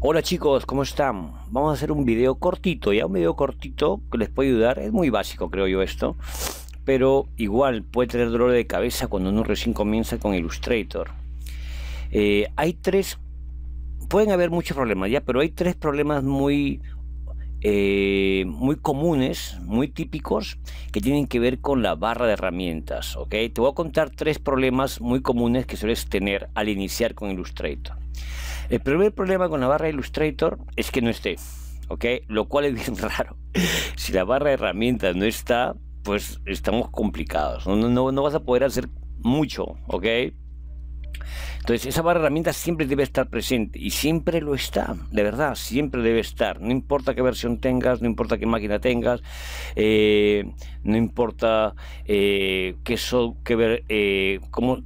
Hola chicos, ¿cómo están? Vamos a hacer un video cortito, ya un video cortito que les puede ayudar, es muy básico creo yo esto, pero igual puede tener dolor de cabeza cuando uno recién comienza con Illustrator. Eh, hay tres, pueden haber muchos problemas ya, pero hay tres problemas muy, eh, muy comunes, muy típicos, que tienen que ver con la barra de herramientas, ¿ok? Te voy a contar tres problemas muy comunes que sueles tener al iniciar con Illustrator. El primer problema con la barra Illustrator es que no esté, ¿ok? Lo cual es bien raro. si la barra de herramientas no está, pues estamos complicados. No, vas a poder hacer mucho, ¿ok? Entonces, esa barra de herramientas siempre debe estar presente y siempre lo está, de verdad, siempre debe estar. No importa qué versión tengas, no importa qué máquina tengas, eh, no importa eh, qué, eh,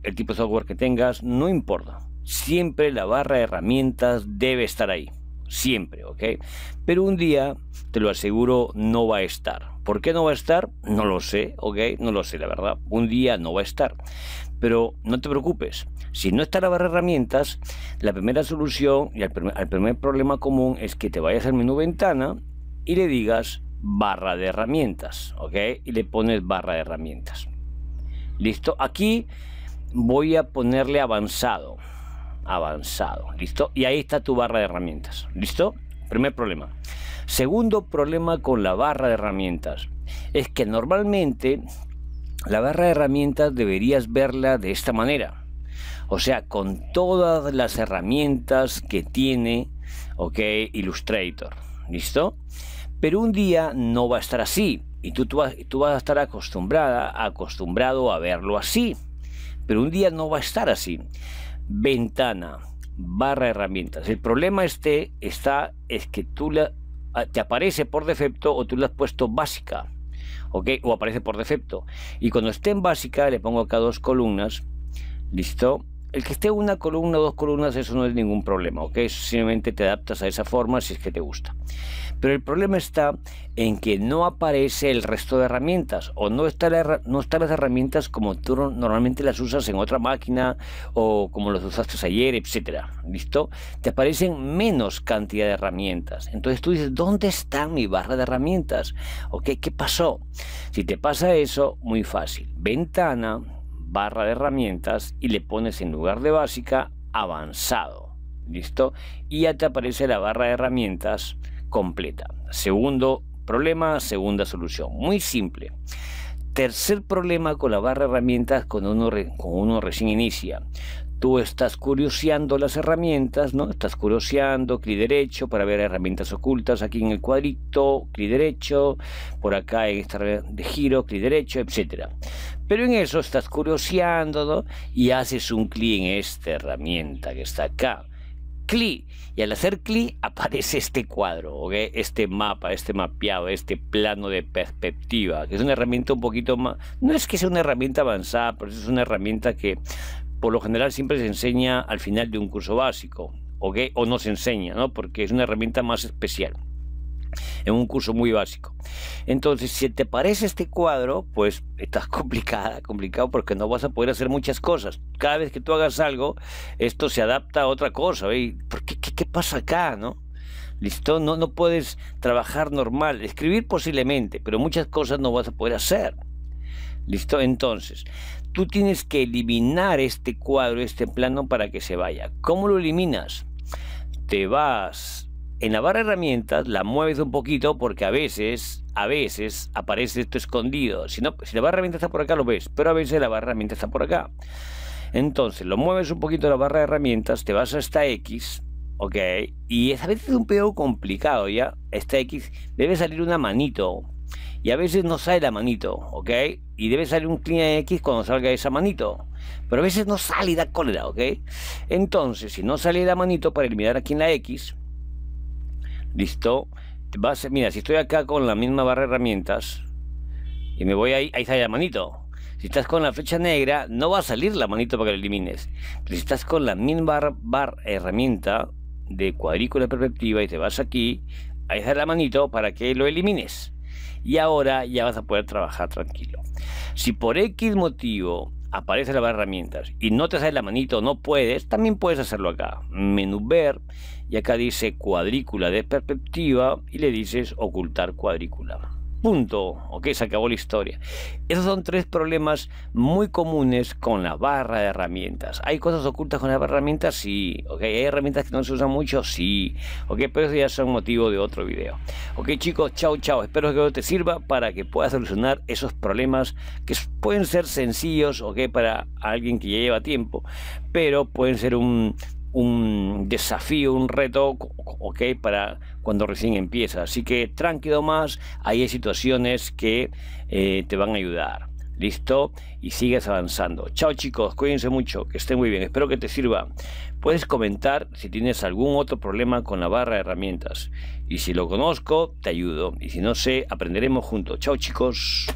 el tipo de software que tengas, no importa siempre la barra de herramientas debe estar ahí. Siempre, ¿ok? Pero un día, te lo aseguro, no va a estar. ¿Por qué no va a estar? No lo sé, ¿ok? No lo sé, la verdad. Un día no va a estar. Pero no te preocupes. Si no está la barra de herramientas, la primera solución y el primer, problema común es que te vayas al menú ventana y le digas barra de herramientas, ¿ok? Y le pones barra de herramientas. Listo. Aquí voy a ponerle avanzado avanzado. ¿Listo? Y ahí está tu barra de herramientas. ¿Listo? Primer problema. Segundo problema con la barra de herramientas es que normalmente la barra de herramientas deberías verla de esta manera. O sea, con todas las herramientas que tiene ok, Illustrator. ¿Listo? Pero un día no va a estar así. Y tú, tú, vas, tú vas a estar acostumbrada, acostumbrado a verlo así. Pero un día no va a estar así ventana, barra herramientas. El problema este está es que tú la, ah, te aparece por defecto o tú la has puesto básica, ¿ok? O aparece por defecto. Y cuando esté en básica le pongo acá dos columnas, listo, el que esté una columna o dos columnas, eso no es ningún problema, ¿ok? simplemente te adaptas a esa forma si es que te gusta. Pero el problema está en que no aparece el resto de herramientas o no, está no están las herramientas como tú normalmente las usas en otra máquina o como las usaste ayer, etcétera. ¿Listo? Te aparecen menos cantidad de herramientas. Entonces tú dices, ¿dónde está mi barra de herramientas? ¿Ok? ¿Qué pasó? Si te pasa eso, muy fácil. Ventana barra de herramientas y le pones en lugar de básica avanzado. ¿Listo? Y ya te aparece la barra de herramientas completa. Segundo problema, segunda solución. Muy simple. Tercer problema con la barra de herramientas cuando uno, uno recién inicia tú estás curioseando las herramientas, ¿no? Estás curioseando, clic derecho para ver herramientas ocultas aquí en el cuadrito, clic derecho, por acá en esta de giro, clic derecho, etcétera. Pero en eso estás curioseando y haces un clic en esta herramienta que está acá. Clic. Y al hacer clic aparece este cuadro, este mapa, este mapeado, este plano de perspectiva, que es una herramienta un poquito más... No es que sea una herramienta avanzada, pero es una herramienta que por lo general siempre se enseña al final de un curso básico, o, que, o no se enseña, ¿no? porque es una herramienta más especial en un curso muy básico. Entonces, si te parece este cuadro, pues estás complicada, complicado porque no vas a poder hacer muchas cosas. Cada vez que tú hagas algo, esto se adapta a otra cosa. ¿Y por qué, qué, pasa acá, no? Listo, no, no puedes trabajar normal, escribir posiblemente, pero muchas cosas no vas a poder hacer. ¿Listo? Entonces, tú tienes que eliminar este cuadro, este plano para que se vaya. ¿Cómo lo eliminas? Te vas en la barra de herramientas, la mueves un poquito porque a veces, a veces aparece esto escondido. Si, no, si la barra de herramientas está por acá, lo ves, pero a veces la barra de herramientas está por acá. Entonces, lo mueves un poquito la barra de herramientas, te vas a esta X, ¿ok? Y es a veces un pedo complicado, ¿ya? Esta X debe salir una manito y a veces no sale la manito, ¿ok? Y debe salir un clean X cuando salga esa manito. Pero a veces no sale la da cólera, ¿ok? Entonces, si no sale la manito para eliminar aquí en la X, listo. vas, mira, si estoy acá con la misma barra de herramientas y me voy ahí, ahí sale la manito. Si estás con la flecha negra, no va a salir la manito para que lo elimines. si estás con la misma barra bar herramienta de cuadrícula perspectiva y te vas aquí, ahí sale la manito para que lo elimines y ahora ya vas a poder trabajar tranquilo. Si por X motivo aparece la herramientas y no te sale la manito, no puedes, también puedes hacerlo acá. Menú ver y acá dice cuadrícula de perspectiva y le dices ocultar cuadrícula punto, ok, se acabó la historia. Esos son tres problemas muy comunes con la barra de herramientas. ¿Hay cosas ocultas con la barra de herramientas? Sí, ok, ¿hay herramientas que no se usan mucho? Sí, ok, pero eso ya son motivo de otro video. Ok, chicos, chao, chao, espero que te sirva para que puedas solucionar esos problemas que pueden ser sencillos, o ok, para alguien que ya lleva tiempo, pero pueden ser un un desafío, un reto, ok, para cuando recién empieza. Así que tranquilo más, hay situaciones que eh, te van a ayudar. ¿Listo? Y sigues avanzando. Chao chicos, cuídense mucho, que estén muy bien, espero que te sirva. Puedes comentar si tienes algún otro problema con la barra de herramientas. Y si lo conozco, te ayudo. Y si no sé, aprenderemos juntos. Chao chicos.